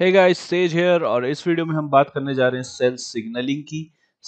है guys says hair और इस वीडियो में हम बात करने जा रहे हैं सेल सिग्नलिंग की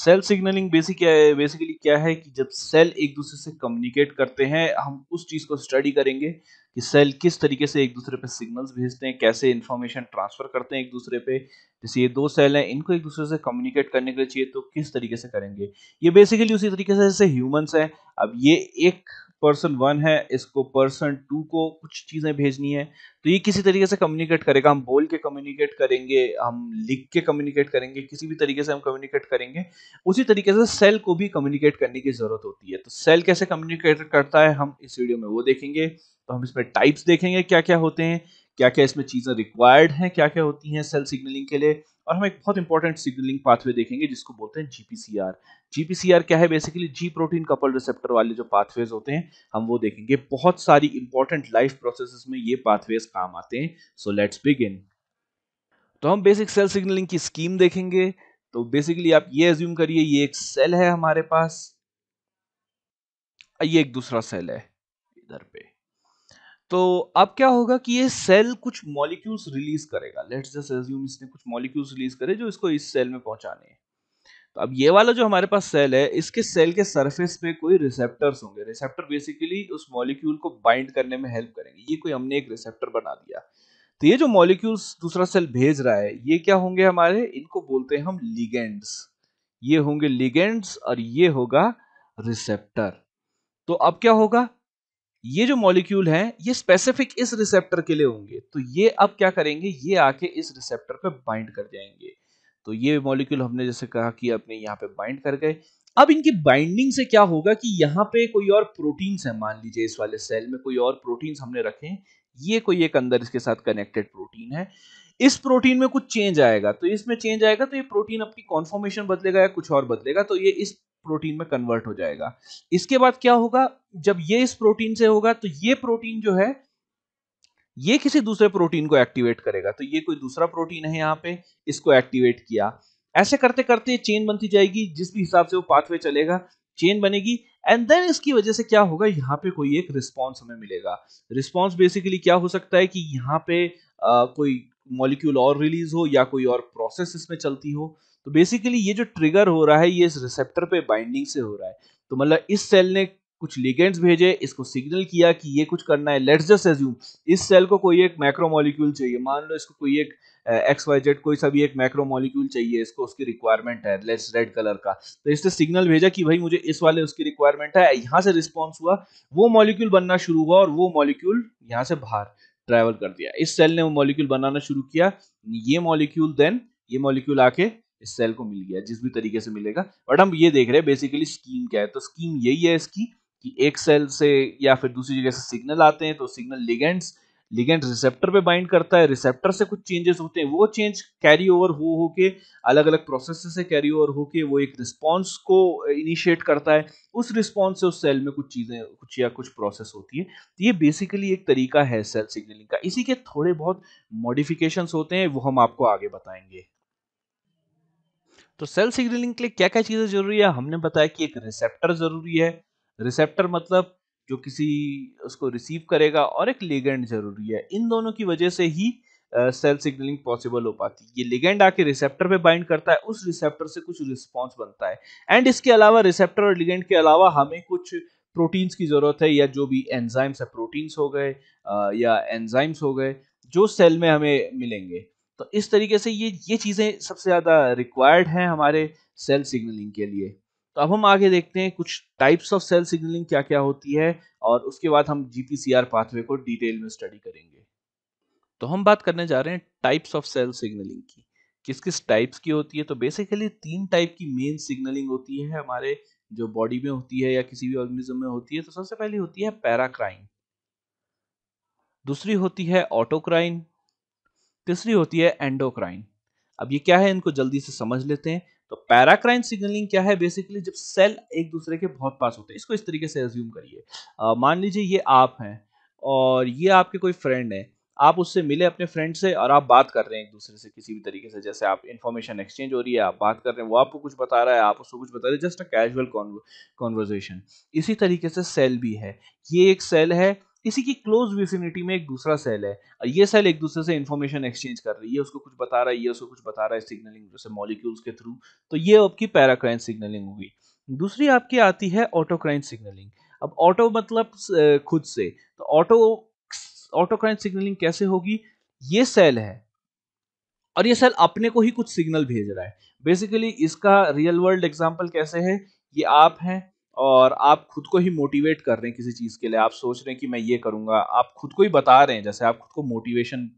सेल सिग्नलिंग बेसिक क्या है बेसिकली क्या है कि जब सेल एक दूसरे से कम्युनिकेट करते हैं हम उस चीज़ को स्टडी करेंगे कि सेल किस तरीके से एक दूसरे पे सिग्नल्स भेजते हैं कैसे इन्फॉर्मेशन ट्रांसफर करते हैं एक दूसरे पे जैसे ये दो सेल हैं इनको एक दूसरे से कम्युनिकेट करने के लिए चाहिए तो किस तरीके से करेंगे ये बेसिकली उसी तरीके से जैसे ह्यूमंस हैं अब ये एक पर्सन वन है इसको पर्सन टू को कुछ चीज़ें भेजनी है तो ये किसी तरीके से कम्युनिकेट करेगा हम बोल के कम्युनिकेट करेंगे हम लिख के कम्युनिकेट करेंगे किसी भी तरीके से हम कम्युनिकेट करेंगे उसी तरीके से सेल को भी कम्युनिकेट करने की ज़रूरत होती है तो सेल कैसे कम्युनिकेट करता है हम इस वीडियो में वो देखेंगे तो हम इसमें टाइप्स देखेंगे क्या क्या होते हैं क्या क्या इसमें चीज़ें रिक्वायर्ड हैं क्या क्या होती हैं सेल सिग्नलिंग के लिए और हम एक बहुत इंपॉर्टेंट सिग्नलिंग पाथवे देखेंगे जिसको बोलते हैं जीपीसीआर जीपीसीआर क्या है basically G protein couple receptor वाले जो पाथवेज होते हैं हम वो देखेंगे बहुत सारी इंपॉर्टेंट लाइफ प्रोसेसेस में ये पाथवेज काम आते हैं सो लेट्स बिगिन तो हम बेसिक सेल सिग्नलिंग की स्कीम देखेंगे तो बेसिकली आप ये एज्यूम करिए ये एक सेल है हमारे पास ये एक दूसरा सेल है इधर पे तो अब क्या होगा कि ये सेल कुछ मॉलिक्यूल्स रिलीज करेगा लेट्स जस्ट एज्यूम इसने कुछ मॉलिक्यूल्स रिलीज करे जो इसको इस सेल में पहुंचाने हैं तो अब ये वाला जो हमारे पास सेल है इसके सेल के सरफेस पे कोई रिसेप्टर्स होंगे रिसेप्टर बेसिकली उस मॉलिक्यूल को बाइंड करने में हेल्प करेंगे ये कोई हमने एक रिसेप्टर बना दिया तो ये जो मॉलिक्यूल्स दूसरा सेल भेज रहा है ये क्या होंगे हमारे इनको बोलते हैं हम लिगेंड्स ये होंगे लिगेंड्स और ये होगा रिसेप्टर तो अब क्या होगा ये जो मॉलिक्यूल है ये स्पेसिफिक इस रिसेप्टर के लिए होंगे तो ये अब क्या करेंगे ये आके इस रिसेप्टर पे बाइंड कर जाएंगे तो ये मॉलिक्यूल हमने जैसे कहा कि अपने यहाँ पे बाइंड कर गए अब इनकी बाइंडिंग से क्या होगा कि यहाँ पे कोई और प्रोटीन्स है मान लीजिए इस वाले सेल में कोई और प्रोटीन हमने रखे ये कोई एक अंदर इसके साथ कनेक्टेड प्रोटीन है इस प्रोटीन में कुछ चेंज आएगा तो इसमें चेंज आएगा तो ये प्रोटीन अपनी कॉन्फॉर्मेशन बदलेगा या कुछ और बदलेगा तो ये इस प्रोटीन में कन्वर्ट हो जाएगा इसके बाद क्या होगा जब ये इस प्रोटीन से होगा तो ये प्रोटीन जो है ये किसी दूसरे प्रोटीन को एक्टिवेट करेगा तो ये कोई दूसरा प्रोटीन है यहाँ पे इसको एक्टिवेट किया ऐसे करते करते चेन बनती जाएगी जिस भी हिसाब से वो पाथवे चलेगा चेन बनेगी एंड देन इसकी वजह से क्या होगा यहाँ पे कोई एक रिस्पॉन्स हमें मिलेगा रिस्पॉन्स बेसिकली क्या हो सकता है कि यहाँ पे आ, कोई मॉलिक्यूल और रिलीज हो या कोई और प्रोसेस इसमें चलती हो तो बेसिकली ये जो ट्रिगर हो रहा है ये इस रिसेप्टर पे बाइंडिंग से हो रहा है तो मतलब इस सेल ने कुछ लिगेंड्स भेजे इसको सिग्नल किया कि ये कुछ करना है लेट्स जस्ट एज्यूम इस सेल को कोई एक मैक्रोमोलिक्यूल चाहिए मान लो इसको कोई एक एक्स वाई जेड कोई सा भी एक मैक्रोमोलिक्यूल चाहिए इसको उसकी रिक्वायरमेंट है लेट्स रेड कलर का तो इसने सिग्नल भेजा कि भाई मुझे इस वाले उसकी रिक्वायरमेंट है यहाँ से रिस्पॉन्स हुआ वो मॉलिक्यूल बनना शुरू हुआ और वो मॉलिक्यूल यहाँ से बाहर ट्रेवल कर दिया इस सेल ने वो मॉलिक्यूल बनाना शुरू किया ये मॉलिक्यूल देन ये मॉलिक्यूल आके इस सेल को मिल गया जिस भी तरीके से मिलेगा बट हम ये देख रहे हैं बेसिकली स्कीम क्या है तो स्कीम यही है इसकी कि एक सेल से या फिर दूसरी जगह से सिग्नल आते हैं तो सिग्नल लिगेंड्स लिगेंड रिसेप्टर पे बाइंड करता है रिसेप्टर से कुछ चेंजेस होते हैं वो चेंज कैरी ओवर हो हो के अलग अलग प्रोसेस से कैरी ओवर हो के वो एक रिस्पॉन्स को इनिशिएट uh, करता है उस रिस्पॉन्स से उस सेल में कुछ चीज़ें कुछ या कुछ प्रोसेस होती है तो ये बेसिकली एक तरीका है सेल सिग्नलिंग का इसी के थोड़े बहुत मॉडिफिकेशंस होते हैं वो हम आपको आगे बताएंगे तो सेल सिग्नलिंग के लिए क्या क्या चीजें जरूरी है हमने बताया कि एक रिसेप्टर जरूरी है रिसेप्टर मतलब जो किसी उसको रिसीव करेगा और एक लिगेंड जरूरी है इन दोनों की वजह से ही सेल सिग्नलिंग पॉसिबल हो पाती है ये लिगेंड आके रिसेप्टर पे बाइंड करता है उस रिसेप्टर से कुछ रिस्पॉन्स बनता है एंड इसके अलावा रिसेप्टर और लिगेंड के अलावा हमें कुछ प्रोटीन्स की ज़रूरत है या जो भी एंजाइम्स है प्रोटीन्स हो गए या एंजाइम्स हो गए जो सेल में हमें मिलेंगे तो इस तरीके से ये ये चीज़ें सबसे ज़्यादा रिक्वायर्ड हैं हमारे सेल सिग्नलिंग के लिए तो अब हम आगे देखते हैं कुछ टाइप्स ऑफ सेल सिग्नलिंग क्या क्या होती है और उसके बाद हम जी पाथवे को डिटेल में स्टडी करेंगे तो हम बात करने जा रहे हैं टाइप्स ऑफ सेल सिग्नलिंग की किस किस टाइप्स की होती है तो बेसिकली तीन टाइप की मेन सिग्नलिंग होती है हमारे जो बॉडी में होती है या किसी भी ऑर्गेनिज्म में होती है तो सबसे पहली होती है पैराक्राइन दूसरी होती है ऑटोक्राइन तीसरी होती है एंडोक्राइन अब ये क्या है इनको जल्दी से समझ लेते हैं तो पैराक्राइन सिग्नलिंग क्या है बेसिकली जब सेल एक दूसरे के बहुत पास होते हैं इसको इस तरीके से एज्यूम करिए मान लीजिए ये आप हैं और ये आपके कोई फ्रेंड है आप उससे मिले अपने फ्रेंड से और आप बात कर रहे हैं एक दूसरे से किसी भी तरीके से जैसे आप इन्फॉर्मेशन एक्सचेंज हो रही है आप बात कर रहे हैं वो आपको कुछ बता रहा है आप उसको कुछ बता रहे हैं जस्ट अ कैजुअल कॉन्वर्जेशन इसी तरीके से सेल भी है ये एक सेल है इसी की क्लोज विसिनिटी में एक दूसरा सेल है ये सेल एक दूसरे से इन्फॉर्मेशन एक्सचेंज कर रही है उसको कुछ बता रहा है ये उसको कुछ बता रहा है सिग्नलिंग जैसे मॉलिक्यूल्स के थ्रू तो ये आपकी पैराक्राइन सिग्नलिंग होगी दूसरी आपकी आती है ऑटोक्राइन सिग्नलिंग अब ऑटो मतलब खुद से तो ऑटो ऑटोक्राइन सिग्नलिंग कैसे होगी ये सेल है और ये सेल अपने को ही कुछ सिग्नल भेज रहा है बेसिकली इसका रियल वर्ल्ड एग्जाम्पल कैसे है ये आप हैं और आप खुद को ही मोटिवेट कर रहे हैं किसी चीज़ के लिए आप सोच रहे हैं कि मैं ये करूँगा आप खुद को ही बता रहे हैं जैसे आप खुद को मोटिवेशन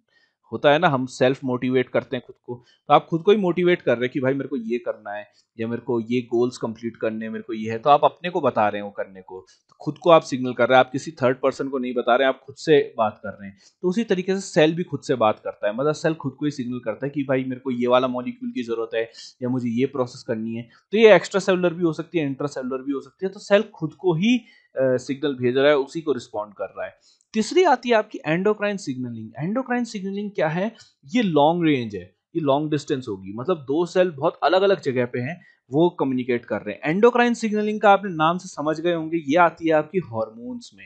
होता है ना हम सेल्फ मोटिवेट करते हैं खुद को तो आप खुद को ही मोटिवेट कर रहे हैं कि भाई मेरे को ये करना है या मेरे को ये गोल्स कंप्लीट करने मेरे को ये है तो आप अपने को बता रहे हो करने को तो खुद को आप सिग्नल कर रहे हैं आप किसी थर्ड पर्सन को नहीं बता रहे आप खुद से बात कर रहे हैं तो उसी तरीके से सेल भी खुद से बात करता है मतलब सेल खुद को ही सिग्नल करता है कि भाई मेरे को ये वाला मॉलिक्यूल की जरूरत है या मुझे ये प्रोसेस करनी है तो ये एक्स्ट्रा सेलुलर भी हो सकती है इंट्रा सेलुलर भी हो सकती है तो सेल खुद को ही सिग्नल भेज रहा है उसी को रिस्पॉन्ड कर रहा है तीसरी आती है आपकी एंडोक्राइन सिग्नलिंग एंडोक्राइन सिग्नलिंग क्या है ये लॉन्ग रेंज है ये लॉन्ग डिस्टेंस होगी मतलब दो सेल बहुत अलग अलग जगह पे हैं वो कम्युनिकेट कर रहे हैं एंडोक्राइन सिग्नलिंग का आपने नाम से समझ गए होंगे ये आती है आपकी हॉर्मोन्स में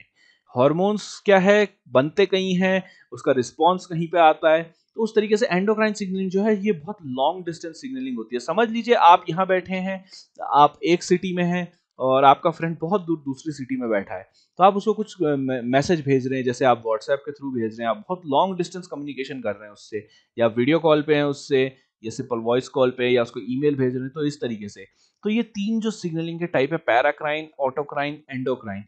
हॉर्मोन्स क्या है बनते कहीं हैं उसका रिस्पॉन्स कहीं पर आता है तो उस तरीके से एंडोक्राइन सिग्नलिंग जो है ये बहुत लॉन्ग डिस्टेंस सिग्नलिंग होती है समझ लीजिए आप यहाँ बैठे हैं आप एक सिटी में हैं और आपका फ्रेंड बहुत दूर दूसरी सिटी में बैठा है तो आप उसको कुछ मैसेज भेज रहे हैं जैसे आप व्हाट्सएप के थ्रू भेज रहे हैं आप बहुत लॉन्ग डिस्टेंस कम्युनिकेशन कर रहे हैं उससे या वीडियो कॉल पे हैं उससे या सिंपल वॉइस कॉल पे या उसको ईमेल भेज रहे हैं तो इस तरीके से तो ये तीन जो सिग्नलिंग के टाइप है पैराक्राइन ऑटोक्राइन एंडोक्राइन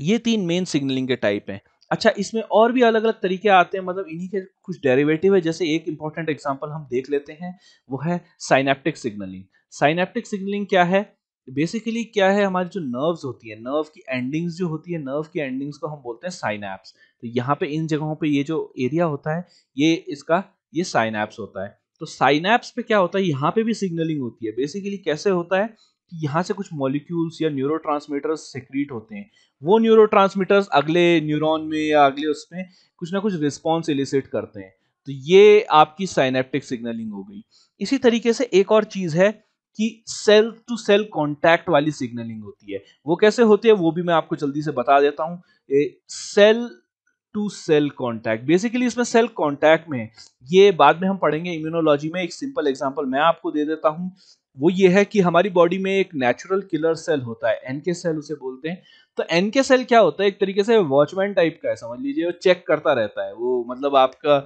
ये तीन मेन सिग्नलिंग के टाइप हैं अच्छा इसमें और भी अलग अलग तरीके आते हैं मतलब इन्हीं के कुछ डेरिवेटिव है जैसे एक इंपॉर्टेंट एग्जाम्पल हम देख लेते हैं वो है साइनेप्टिक सिग्नलिंग साइनेप्टिक सिग्नलिंग क्या है बेसिकली क्या है हमारी जो नर्व्स होती है नर्व की एंडिंग्स जो होती है नर्व की एंडिंग्स को हम बोलते हैं साइनैप्स तो यहाँ पे इन जगहों पे ये जो एरिया होता है ये इसका ये साइनैप्स होता है तो साइनैप्स पे क्या होता है यहाँ पे भी सिग्नलिंग होती है बेसिकली कैसे होता है कि यहाँ से कुछ मॉलिक्यूल्स या न्यूरो सेक्रीट होते हैं वो न्यूरो अगले न्यूरोन में या अगले उसमें कुछ ना कुछ रिस्पॉन्स इलिसिट करते हैं तो ये आपकी साइनेप्टिक सिग्नलिंग हो गई इसी तरीके से एक और चीज़ है कि सेल टू सेल कॉन्टैक्ट वाली सिग्नलिंग होती है वो कैसे होती है वो भी मैं आपको जल्दी से बता देता हूँ cell to cell contact basically इसमें सेल कॉन्टैक्ट में ये बाद में हम पढ़ेंगे इम्यूनोलॉजी में एक सिंपल एग्जाम्पल मैं आपको दे देता हूँ वो ये है कि हमारी बॉडी में एक नेचुरल किलर सेल होता है एनके सेल उसे बोलते हैं तो एनके सेल क्या होता है एक तरीके से वॉचमैन टाइप का है समझ लीजिए वो चेक करता रहता है वो मतलब आपका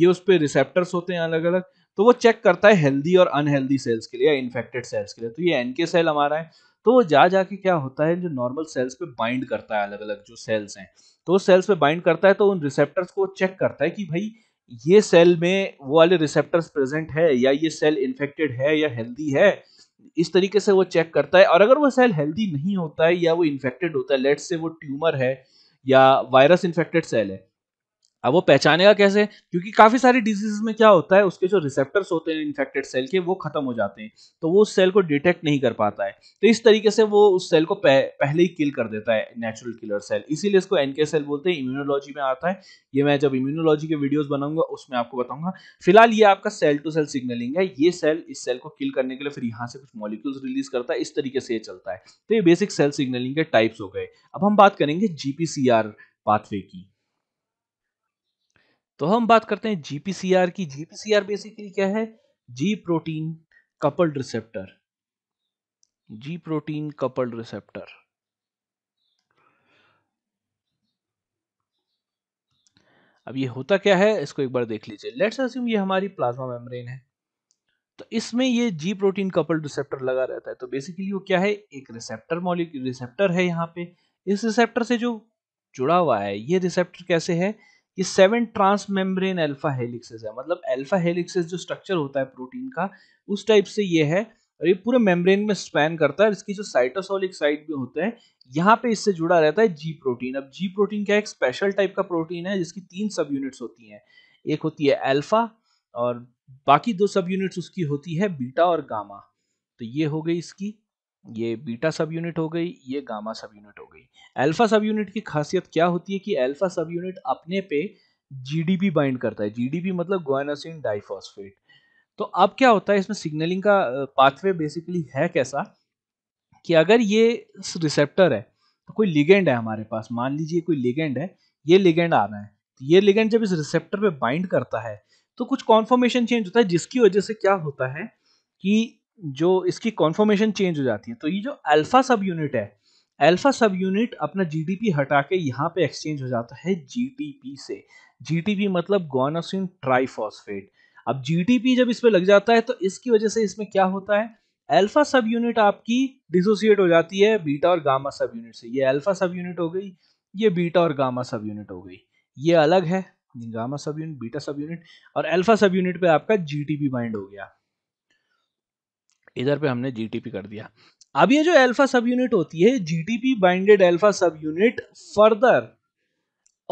ये उस पर रिसेप्टर्स होते हैं अलग अलग तो वो चेक करता है हेल्दी और अनहेल्दी सेल्स के लिए या इन्फेक्टेड सेल्स के लिए तो ये एनके सेल हमारा है तो वो जा जाके क्या होता है जो नॉर्मल सेल्स पे बाइंड करता है अलग अलग जो सेल्स हैं तो उस सेल्स पे बाइंड करता है तो उन रिसेप्टर्स को चेक करता है कि भाई ये सेल में वो वाले रिसेप्टर्स प्रेजेंट है या ये सेल इन्फेक्टेड है या हेल्दी है इस तरीके से वो चेक करता है और अगर वो सेल हेल्दी नहीं होता है या वो इन्फेक्टेड होता है लेट्स से वो ट्यूमर है या वायरस इन्फेक्टेड सेल है अब वो पहचानेगा कैसे क्योंकि काफ़ी सारी डिजीज में क्या होता है उसके जो रिसेप्टर्स होते हैं इन्फेक्टेड सेल के वो खत्म हो जाते हैं तो वो उस सेल को डिटेक्ट नहीं कर पाता है तो इस तरीके से वो उस सेल को पह, पहले ही किल कर देता है नेचुरल किलर सेल इसीलिए इसको एनके सेल बोलते हैं इम्यूनोलॉजी में आता है ये मैं जब इम्यूनोलॉजी के वीडियोज बनाऊंगा उसमें आपको बताऊंगा फिलहाल ये आपका सेल टू सेल सिग्नलिंग है ये सेल इस सेल को किल करने के लिए फिर यहाँ से कुछ मॉलिक्यूल्स रिलीज करता है इस तरीके से ये चलता है तो ये बेसिक सेल सिग्नलिंग के टाइप्स हो गए अब हम बात करेंगे जीपीसीआर पाथवे की तो हम बात करते हैं जीपीसीआर की जीपीसीआर बेसिकली क्या है G protein coupled receptor G protein coupled receptor अब ये होता क्या है इसको एक बार देख लीजिए लेट्स अस्यूम ये हमारी प्लाज्मा मेम्ब्रेन है तो इसमें ये जी प्रोटीन कपल्ड रिसेप्टर लगा रहता है तो बेसिकली वो क्या है एक रिसेप्टर मॉलिक रिसेप्टर है यहाँ पे इस रिसेप्टर से जो जुड़ा हुआ है ये रिसेप्टर कैसे है ये सेवन ट्रांसमेम्ब्रेन अल्फा हेलिक्सेस है मतलब अल्फा हेलिक्सेस जो स्ट्रक्चर होता है प्रोटीन का उस टाइप से ये है और ये पूरे मेम्ब्रेन में स्पैन करता है इसकी जो साइटोसोलिक साइड भी होते हैं यहाँ पे इससे जुड़ा रहता है जी प्रोटीन अब जी प्रोटीन क्या एक स्पेशल टाइप का प्रोटीन है जिसकी तीन सब यूनिट्स होती हैं एक होती है अल्फा और बाकी दो सब यूनिट्स उसकी होती है बीटा और गामा तो ये हो गई इसकी ये बीटा सब यूनिट हो गई ये गामा सब यूनिट हो गई अल्फा सब यूनिट की खासियत क्या होती है कि अल्फा सब यूनिट अपने पे जीडीपी बाइंड करता है जीडीपी मतलब ग्वानासिन डाइफॉस्फेट तो अब क्या होता है इसमें सिग्नलिंग का पाथवे बेसिकली है कैसा कि अगर ये रिसेप्टर है तो कोई लिगेंड है हमारे पास मान लीजिए कोई लिगेंड है ये लिगेंड आ रहा है तो ये लिगेंड जब इस रिसेप्टर पे बाइंड करता है तो कुछ कॉन्फॉर्मेशन चेंज होता है जिसकी वजह से क्या होता है कि जो इसकी कॉन्फॉर्मेशन चेंज हो जाती है तो ये जो अल्फा सब यूनिट है अल्फा सब यूनिट अपना जीडीपी हटा के यहाँ पे एक्सचेंज हो जाता है जीटीपी से जीटीपी मतलब गोनासिन ट्राइफॉस्फेट अब जीटीपी जब इस पर लग जाता है तो इसकी वजह से इसमें क्या होता है अल्फा सब यूनिट आपकी डिसोसिएट हो जाती है बीटा और गामा सब यूनिट से ये अल्फा सब यूनिट हो गई ये बीटा और गामा सब यूनिट हो गई ये अलग है gamma subunit beta subunit और अल्फा सब यूनिट पे आपका जीटीपी बाइंड हो गया इधर पे हमने जीटीपी कर दिया अब ये जो अल्फा सब यूनिट होती है GTP binded alpha subunit further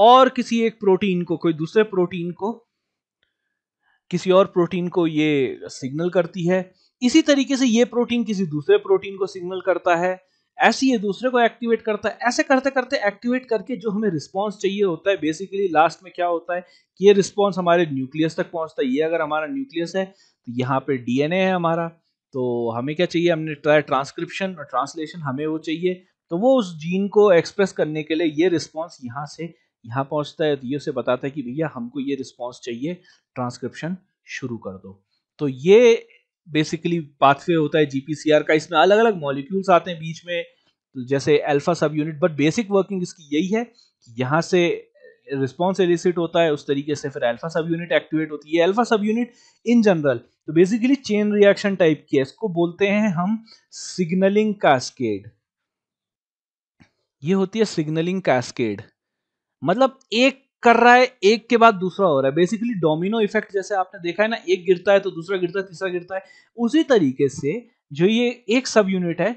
और किसी एक प्रोटीन को कोई दूसरे प्रोटीन को किसी और प्रोटीन को ये सिग्नल करती है इसी तरीके से ये प्रोटीन किसी दूसरे प्रोटीन को सिग्नल करता है ऐसे ये दूसरे को एक्टिवेट करता है ऐसे करते करते एक्टिवेट करके जो हमें रिस्पांस चाहिए होता है बेसिकली लास्ट में क्या होता है कि ये रिस्पांस हमारे न्यूक्लियस तक पहुंचता है ये अगर हमारा न्यूक्लियस है तो यहाँ पे डीएनए है हमारा तो हमें क्या चाहिए हमने ट्रांसक्रिप्शन और ट्रांसलेशन हमें वो चाहिए तो वो उस जीन को एक्सप्रेस करने के लिए ये रिस्पॉन्स यहाँ से यहाँ पहुँचता है तो ये उसे बताता है कि भैया हमको ये रिस्पॉन्स चाहिए ट्रांसक्रिप्शन शुरू कर दो तो ये बेसिकली पाथवे होता है जीपीसीआर का इसमें अलग अलग मॉलिक्यूल्स आते हैं बीच में तो जैसे अल्फा सब यूनिट बट बेसिक वर्किंग इसकी यही है कि यहाँ से रिस्पॉन्स एलिसिट होता है उस तरीके से फिर अल्फा सब यूनिट एक्टिवेट होती है alpha subunit in general तो बेसिकली चेन रिएक्शन टाइप की है इसको बोलते हैं हम सिग्नलिंग कास्केड ये होती है सिग्नलिंग कास्केड मतलब एक कर रहा है एक के बाद दूसरा हो रहा है बेसिकली डोमिनो इफेक्ट जैसे आपने देखा है ना एक गिरता है तो दूसरा गिरता है तीसरा गिरता है उसी तरीके से जो ये एक सब यूनिट है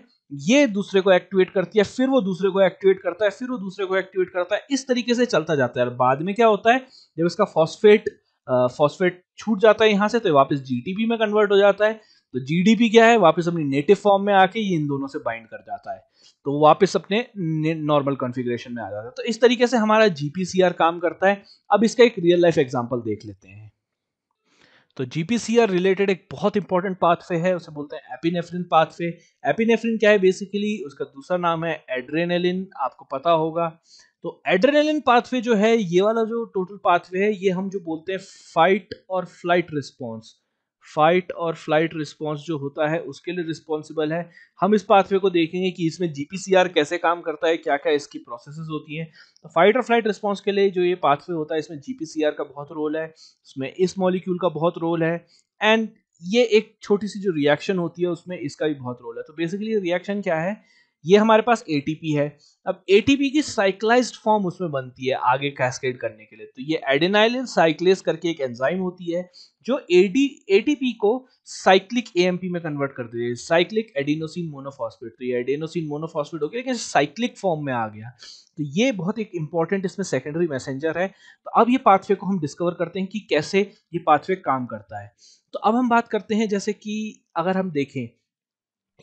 ये दूसरे को एक्टिवेट करती है फिर वो दूसरे को एक्टिवेट करता है फिर वो दूसरे को एक्टिवेट करता है इस तरीके से चलता जाता है और बाद में क्या होता है जब इसका फॉस्फेट फॉस्फेट छूट जाता है यहाँ से तो वापस जीटीपी में कन्वर्ट हो जाता है तो जीडीपी क्या है वापस अपनी नेटिव फॉर्म में आके ये इन दोनों से बाइंड कर जाता है तो वापस अपने नॉर्मल कॉन्फ़िगरेशन में आ जाता है तो इस तरीके से हमारा जीपीसीआर काम करता है अब इसका एक रियल लाइफ एग्जांपल देख लेते हैं तो जीपीसीआर रिलेटेड एक बहुत इंपॉर्टेंट पाथवे है उसे बोलते हैं एपिनेफ्रिन पाथवे एपिनेफ्रिन क्या है बेसिकली उसका दूसरा नाम है एड्रेनेलिन आपको पता होगा तो एड्रेनलिन पाथवे जो है ये वाला जो टोटल पाथवे है ये हम जो बोलते हैं फाइट और फ्लाइट रिस्पॉन्स फाइट और फ्लाइट रिस्पॉन्स जो होता है उसके लिए रिस्पॉन्सिबल है हम इस पाथवे को देखेंगे कि इसमें जीपीसीआर कैसे काम करता है क्या क्या इसकी प्रोसेसेस होती हैं तो फाइट और फ्लाइट रिस्पॉन्स के लिए जो ये पाथवे होता है इसमें जीपीसीआर का बहुत रोल है इसमें इस मॉलिक्यूल का बहुत रोल है एंड ये एक छोटी सी जो रिएक्शन होती है उसमें इसका भी बहुत रोल है तो बेसिकली रिएक्शन क्या है ये हमारे पास एटीपी है अब एटीपी की साइक्लाइज्ड फॉर्म उसमें बनती है आगे कैस्केड करने के लिए तो ये एडेनाइलिन साइक्लेस करके एक एंजाइम होती है जो एडी एटीपी को साइक्लिक एएमपी में कन्वर्ट कर देती है साइक्लिक एडिनोसिन मोनोफॉस्फेट तो ये एडेनोसिन मोनोफॉस्फेट हो गया लेकिन साइक्लिक फॉर्म में आ गया तो ये बहुत एक इंपॉर्टेंट इसमें सेकेंडरी मैसेंजर है तो अब ये पाथवे को हम डिस्कवर करते हैं कि कैसे ये पाथवे काम करता है तो अब हम बात करते हैं जैसे कि अगर हम देखें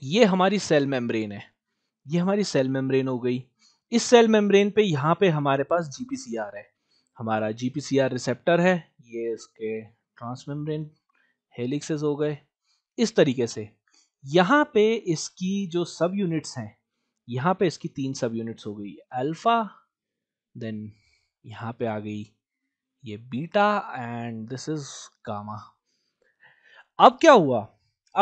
ये हमारी सेल मेम्ब्रेन है ये हमारी सेल मेम्ब्रेन हो गई इस सेल मेम्ब्रेन पे यहाँ पे हमारे पास जीपीसीआर है हमारा जीपीसीआर रिसेप्टर है ये इसके मेम्ब्रेन हेलिक्सेस हो गए इस तरीके से यहाँ पे इसकी जो सब यूनिट्स हैं यहाँ पे इसकी तीन सब यूनिट्स हो गई अल्फा देन यहाँ पे आ गई ये beta and this is gamma अब क्या हुआ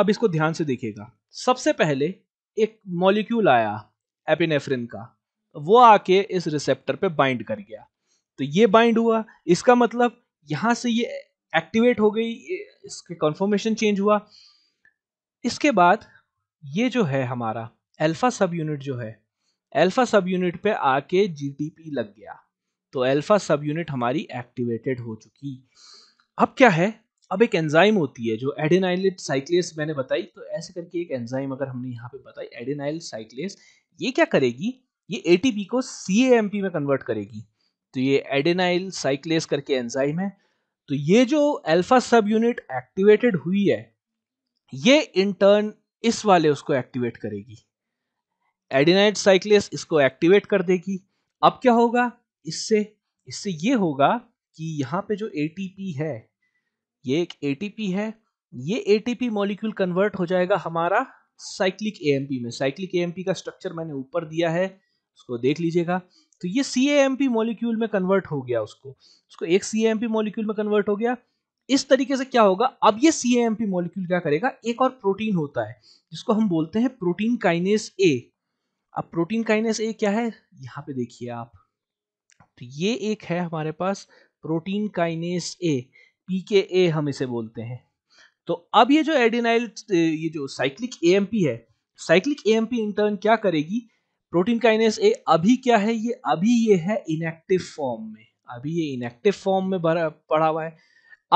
अब इसको ध्यान से देखिएगा सबसे पहले एक मॉलिक्यूल आया एपिनेफ्रिन का वो आके इस रिसेप्टर पे बाइंड कर गया तो ये बाइंड हुआ इसका मतलब यहां से ये एक्टिवेट हो गई इसके कॉन्फॉर्मेशन चेंज हुआ इसके बाद ये जो है हमारा अल्फा सब यूनिट जो है अल्फा सब यूनिट पे आके जीटीपी लग गया तो अल्फा सब यूनिट हमारी एक्टिवेटेड हो चुकी अब क्या है अब एक एंजाइम होती है जो एडेनाइलेट साइक्लेस मैंने बताई तो ऐसे करके एक एंजाइम अगर हमने यहाँ पे बताई एडेनाइल साइक्लेस ये क्या करेगी ये एटीपी को सी में कन्वर्ट करेगी तो ये एडेनाइल साइक्लेस करके एंजाइम है तो ये जो अल्फा सब यूनिट एक्टिवेटेड हुई है ये इन टर्न इस वाले उसको एक्टिवेट करेगी एडेनाइट साइक्लेस इसको एक्टिवेट कर देगी अब क्या होगा इससे इससे ये होगा कि यहाँ पे जो एटीपी है ये एक एटीपी है ये एटीपी मॉलिक्यूल कन्वर्ट हो जाएगा हमारा साइक्लिक एएमपी में साइक्लिक एएमपी का स्ट्रक्चर मैंने ऊपर दिया है उसको देख लीजिएगा तो ये सी मॉलिक्यूल में कन्वर्ट हो गया उसको उसको एक सी मॉलिक्यूल में कन्वर्ट हो गया इस तरीके से क्या होगा अब ये सी मॉलिक्यूल क्या करेगा एक और प्रोटीन होता है जिसको हम बोलते हैं प्रोटीन काइनेस ए अब प्रोटीन काइनेस ए क्या है यहाँ पे देखिए आप तो ये एक है हमारे पास प्रोटीन काइनेस ए ए हम इसे बोलते हैं तो अब ये जो एडिनाइल ये जो साइक्लिक एएमपी है साइक्लिक एएमपी इंटर्न क्या करेगी प्रोटीन काइनेस ए अभी क्या है ये अभी ये है इनएक्टिव फॉर्म में अभी ये इनएक्टिव फॉर्म में भरा पड़ा हुआ है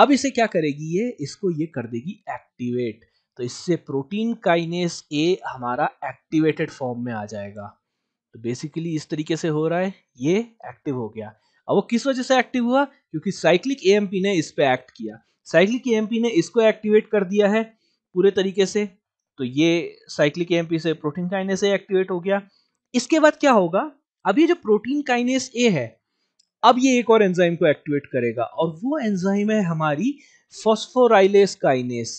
अब इसे क्या करेगी ये इसको ये कर देगी एक्टिवेट तो इससे प्रोटीन काइनेस ए हमारा एक्टिवेटेड फॉर्म में आ जाएगा तो बेसिकली इस तरीके से हो रहा है ये एक्टिव हो गया अब वो किस वजह से एक्टिव हुआ क्योंकि साइक्लिक ए ने इस पर एक्ट किया साइक्लिक ए ने इसको एक्टिवेट कर दिया है पूरे तरीके से तो ये साइक्लिक ए से प्रोटीन काइनेस ए एक्टिवेट हो गया इसके बाद क्या होगा अब ये जो प्रोटीन काइनेस ए है अब ये एक और एंजाइम को एक्टिवेट करेगा और वो एंजाइम है हमारी फॉस्फोराइलेस काइनेस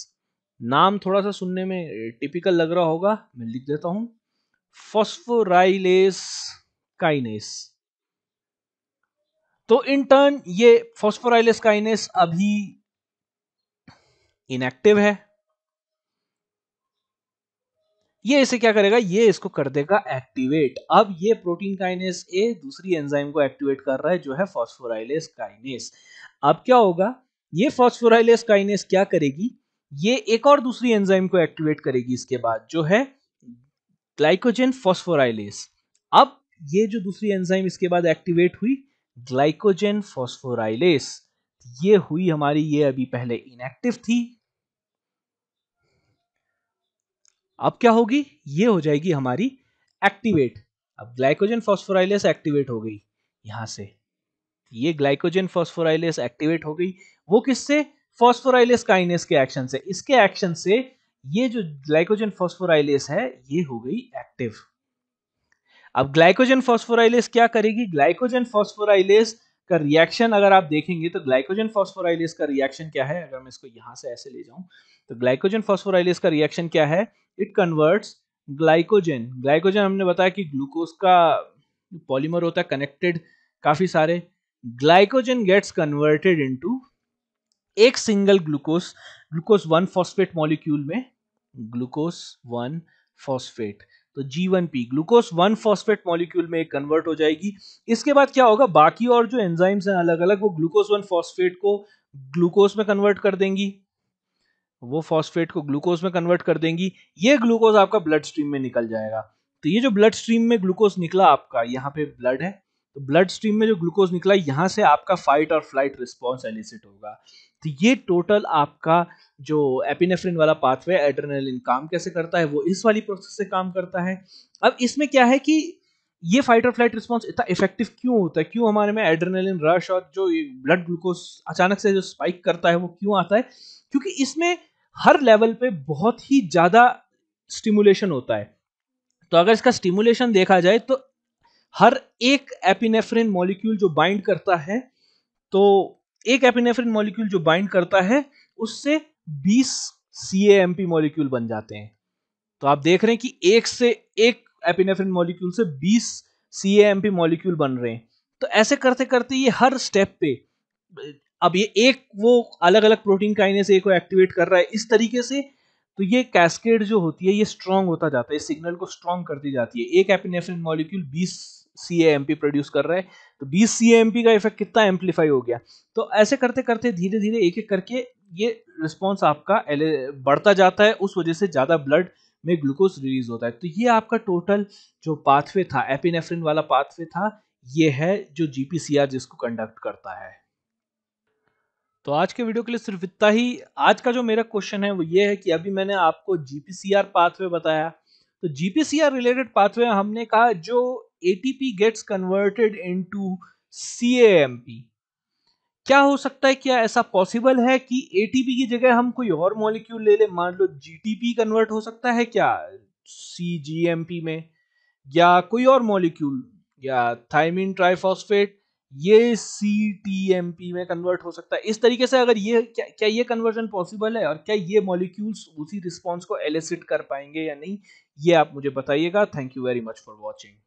नाम थोड़ा सा सुनने में टिपिकल लग रहा होगा मैं लिख देता हूं फॉस्फोराइलेस काइनेस तो इन टर्न ये फॉस्फोराइलिस काइनेस अभी इनएक्टिव है ये इसे क्या करेगा ये इसको कर देगा एक्टिवेट अब ये प्रोटीन काइनेस ए दूसरी एंजाइम को एक्टिवेट कर रहा है जो है फॉस्फोराइलेस काइनेस अब क्या होगा ये फॉस्फोराइलेस काइनेस क्या करेगी ये एक और दूसरी एंजाइम को एक्टिवेट करेगी इसके बाद जो है ग्लाइकोजन फॉस्फोराइलिस अब ये जो दूसरी एंजाइम इसके बाद एक्टिवेट हुई ग्लाइकोजन फॉस्फोराइलेस ये हुई हमारी ये अभी पहले इनएक्टिव थी अब क्या होगी ये हो जाएगी हमारी एक्टिवेट अब ग्लाइकोजन फॉस्फोराइलेस एक्टिवेट हो गई यहां से ये ग्लाइकोजन फॉस्फोराइलेस एक्टिवेट हो गई वो किससे फॉस्फोराइलेस काइनेस के एक्शन से इसके एक्शन से ये जो ग्लाइकोजन फॉस्फोराइलेस है ये हो गई एक्टिव अब ग्लाइकोजन फॉस्फोराइलेस क्या करेगी ग्लाइकोजन फॉस्फोराइलेस का रिएक्शन अगर आप देखेंगे तो ग्लाइकोजन फॉस्फोराइलेस का रिएक्शन क्या है अगर मैं इसको यहां से ऐसे ले जाऊं तो ग्लाइकोजन फॉस्फोराइलेस का रिएक्शन क्या है इट कन्वर्ट्स ग्लाइकोजन ग्लाइकोजन हमने बताया कि ग्लूकोज का पॉलीमर होता है कनेक्टेड काफी सारे ग्लाइकोजन गेट्स कन्वर्टेड इनटू एक single glucose glucose one phosphate molecule में ग्लूकोज वन फॉस्फेट तो G one P glucose one phosphate molecule में कन्वर्ट हो जाएगी इसके बाद क्या होगा बाकी और जो एंजाइम्स हैं अलग अलग वो ग्लूकोज वन फॉस्फेट को ग्लूकोज में कन्वर्ट कर देंगी वो फॉस्फेट को ग्लूकोज में कन्वर्ट कर देंगी ये ग्लूकोज आपका ब्लड स्ट्रीम में निकल जाएगा तो ये जो ब्लड स्ट्रीम में ग्लूकोज निकला आपका यहाँ पे ब्लड है तो ब्लड स्ट्रीम में जो ग्लूकोज निकला यहाँ से आपका फाइट और फ्लाइट रिस्पॉन्स एलिसिट होगा तो ये टोटल आपका जो एपिनेफ्रिन वाला पाथवे एड्रेनलिन काम कैसे करता है वो इस वाली प्रोसेस से काम करता है अब इसमें क्या है कि ये फाइट और फ्लाइट रिस्पॉन्स इतना इफेक्टिव क्यों होता है क्यों हमारे में एड्रेनलिन रश और जो ब्लड ग्लूकोज अचानक से जो स्पाइक करता है वो क्यों आता है क्योंकि इसमें हर लेवल पे बहुत ही ज़्यादा स्टिमुलेशन होता है तो अगर इसका स्टिमुलेशन देखा जाए तो हर एक एपिनेफ्रिन मॉलिक्यूल जो बाइंड करता है तो एक एपिनेफ्रिन मॉलिक्यूल जो बाइंड करता है उससे 20 सी एम पी मॉलिक्यूल बन जाते हैं तो आप देख रहे हैं कि एक से एक एपिनेफ्रिन मॉलिक्यूल से 20 सी एम पी मॉलिक्यूल बन रहे हैं तो ऐसे करते करते ये हर स्टेप पे अब ये एक वो अलग अलग प्रोटीन काइनेस से को एक्टिवेट कर रहा है इस तरीके से तो ये कैस्केड जो होती है ये स्ट्रांग होता जाता है सिग्नल को स्ट्रांग करती जाती है एक एपिनेफ्रिन मॉलिक्यूल बीस सी प्रोड्यूस कर रहा है तो बीस सी का इफेक्ट कितना एम्पलीफाई हो गया तो ऐसे करते करते धीरे धीरे एक एक करके ये रिस्पॉन्स आपका बढ़ता जाता है उस वजह से ज़्यादा ब्लड में ग्लूकोज रिलीज होता है तो ये आपका टोटल जो पाथवे था एपिनेफ्रिन वाला पाथवे था ये है जो जीपीसीआर जिसको कंडक्ट करता है तो आज के वीडियो के लिए सिर्फ इतना ही आज का जो मेरा क्वेश्चन है वो ये है कि अभी मैंने आपको जीपीसीआर पाथवे बताया तो जीपीसीआर रिलेटेड पाथवे हमने कहा जो ATP gets converted into CAMP. क्या हो सकता है क्या ऐसा पॉसिबल है कि एटीपी की जगह हम कोई और मॉलिक्यूल ले ले मान लो जीटीपी कन्वर्ट हो सकता है क्या सीजीएमपी में या कोई और मॉलिक्यूल या थाइमिन ट्राइफॉस्फेट ये सीटीएमपी में कन्वर्ट हो सकता है इस तरीके से अगर ये क्या, क्या ये कन्वर्जन पॉसिबल है और क्या ये मॉलिक्यूल्स उसी रिस्पॉन्स को एलिसिट कर पाएंगे या नहीं ये आप मुझे बताइएगा thank you very much for watching